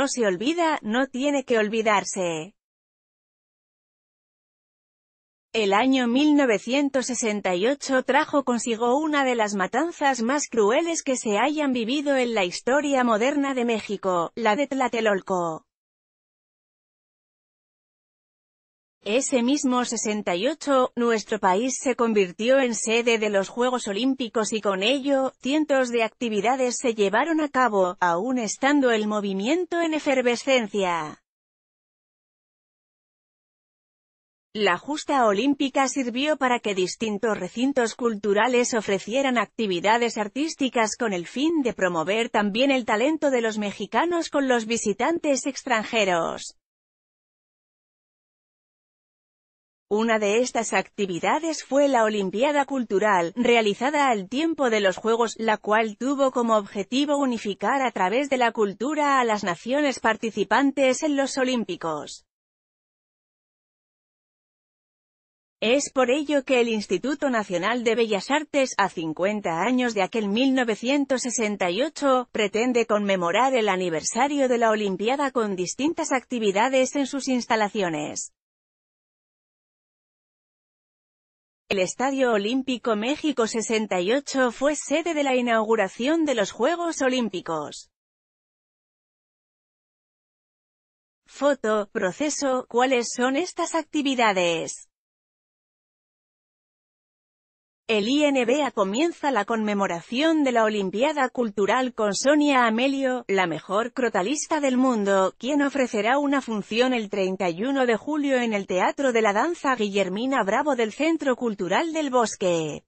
no se olvida, no tiene que olvidarse. El año 1968 trajo consigo una de las matanzas más crueles que se hayan vivido en la historia moderna de México, la de Tlatelolco. Ese mismo 68, nuestro país se convirtió en sede de los Juegos Olímpicos y con ello, cientos de actividades se llevaron a cabo, aún estando el movimiento en efervescencia. La justa olímpica sirvió para que distintos recintos culturales ofrecieran actividades artísticas con el fin de promover también el talento de los mexicanos con los visitantes extranjeros. Una de estas actividades fue la Olimpiada Cultural, realizada al tiempo de los Juegos, la cual tuvo como objetivo unificar a través de la cultura a las naciones participantes en los Olímpicos. Es por ello que el Instituto Nacional de Bellas Artes, a 50 años de aquel 1968, pretende conmemorar el aniversario de la Olimpiada con distintas actividades en sus instalaciones. El Estadio Olímpico México 68 fue sede de la inauguración de los Juegos Olímpicos. Foto, proceso, ¿cuáles son estas actividades? El INBA comienza la conmemoración de la Olimpiada Cultural con Sonia Amelio, la mejor crotalista del mundo, quien ofrecerá una función el 31 de julio en el Teatro de la Danza Guillermina Bravo del Centro Cultural del Bosque.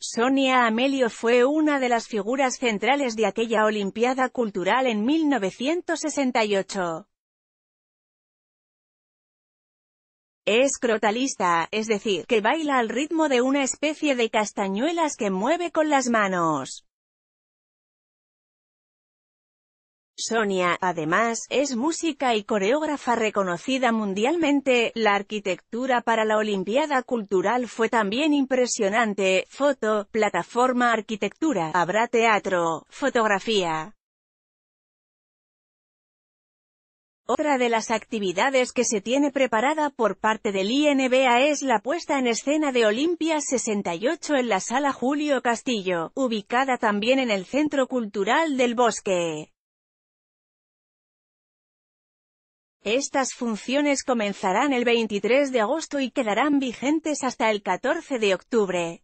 Sonia Amelio fue una de las figuras centrales de aquella Olimpiada Cultural en 1968. Es crotalista, es decir, que baila al ritmo de una especie de castañuelas que mueve con las manos. Sonia, además, es música y coreógrafa reconocida mundialmente, la arquitectura para la Olimpiada Cultural fue también impresionante, foto, plataforma arquitectura, habrá teatro, fotografía. Otra de las actividades que se tiene preparada por parte del INBA es la puesta en escena de Olimpia 68 en la Sala Julio Castillo, ubicada también en el Centro Cultural del Bosque. Estas funciones comenzarán el 23 de agosto y quedarán vigentes hasta el 14 de octubre.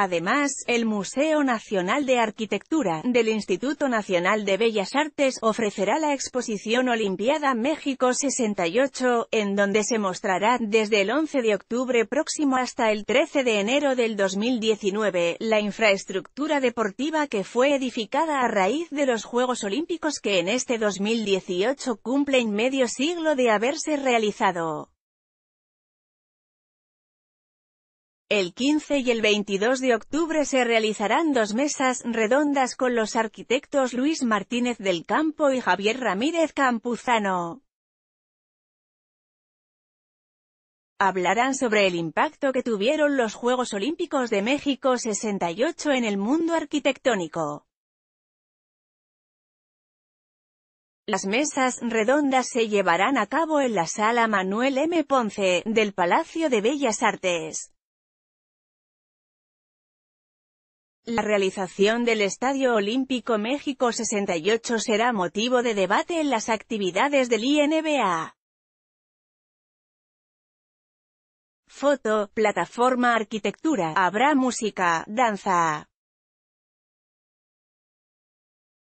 Además, el Museo Nacional de Arquitectura, del Instituto Nacional de Bellas Artes, ofrecerá la exposición Olimpiada México 68, en donde se mostrará, desde el 11 de octubre próximo hasta el 13 de enero del 2019, la infraestructura deportiva que fue edificada a raíz de los Juegos Olímpicos que en este 2018 cumplen medio siglo de haberse realizado. El 15 y el 22 de octubre se realizarán dos mesas redondas con los arquitectos Luis Martínez del Campo y Javier Ramírez Campuzano. Hablarán sobre el impacto que tuvieron los Juegos Olímpicos de México 68 en el mundo arquitectónico. Las mesas redondas se llevarán a cabo en la Sala Manuel M. Ponce, del Palacio de Bellas Artes. La realización del Estadio Olímpico México 68 será motivo de debate en las actividades del INBA. Foto, plataforma arquitectura, habrá música, danza.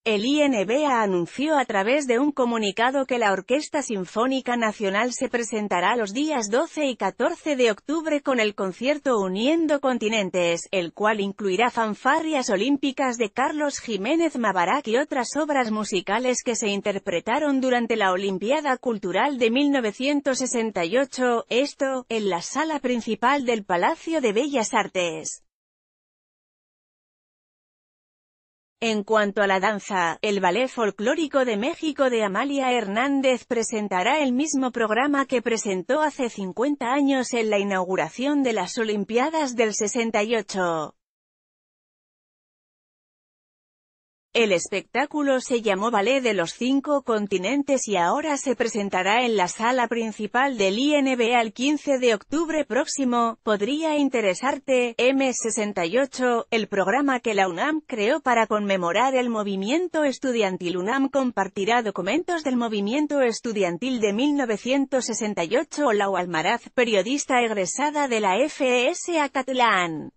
El INBA anunció a través de un comunicado que la Orquesta Sinfónica Nacional se presentará los días 12 y 14 de octubre con el concierto Uniendo Continentes, el cual incluirá fanfarrias olímpicas de Carlos Jiménez Mabarak y otras obras musicales que se interpretaron durante la Olimpiada Cultural de 1968, esto, en la sala principal del Palacio de Bellas Artes. En cuanto a la danza, el Ballet Folclórico de México de Amalia Hernández presentará el mismo programa que presentó hace 50 años en la inauguración de las Olimpiadas del 68. El espectáculo se llamó Ballet de los Cinco Continentes y ahora se presentará en la sala principal del INB al 15 de octubre próximo. Podría interesarte, M68, el programa que la UNAM creó para conmemorar el movimiento estudiantil. UNAM compartirá documentos del movimiento estudiantil de 1968. la Almaraz, periodista egresada de la FES Acatlán.